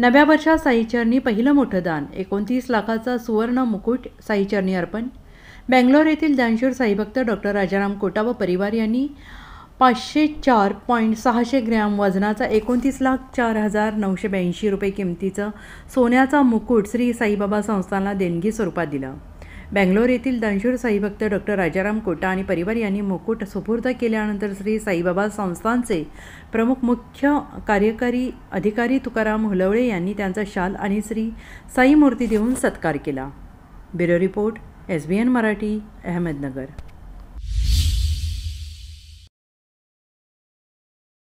नव्या वर्षात साईचरणी पहिलं मोठं दान एकोणतीस लाखाचा सुवर्ण मुकुट साईचरणी अर्पण बेंगलोर येथील दानशूर साईभक्त डॉक्टर राजाराम कोटा व परिवार यांनी पाचशे चार पॉईंट सहाशे ग्रॅम वजनाचा एकोणतीस लाख चार हजार नऊशे ब्याऐंशी रुपये किमतीचं सोन्याचा मुकुट श्री साईबाबा संस्थानला देणगी स्वरूपात दिलं बँगलोर येथील दंशूर साईभक्त डॉक्टर राजाराम कोटा आणि परिवार यांनी मुकुट सुपूर्द केल्यानंतर श्री साईबाबा संस्थांचे प्रमुख मुख्य कार्यकारी अधिकारी तुकाराम हुलवळे यांनी त्यांचा शाल आणि श्री साई मूर्ती देऊन सत्कार केला bureau report S B N Marathi Ahmednagar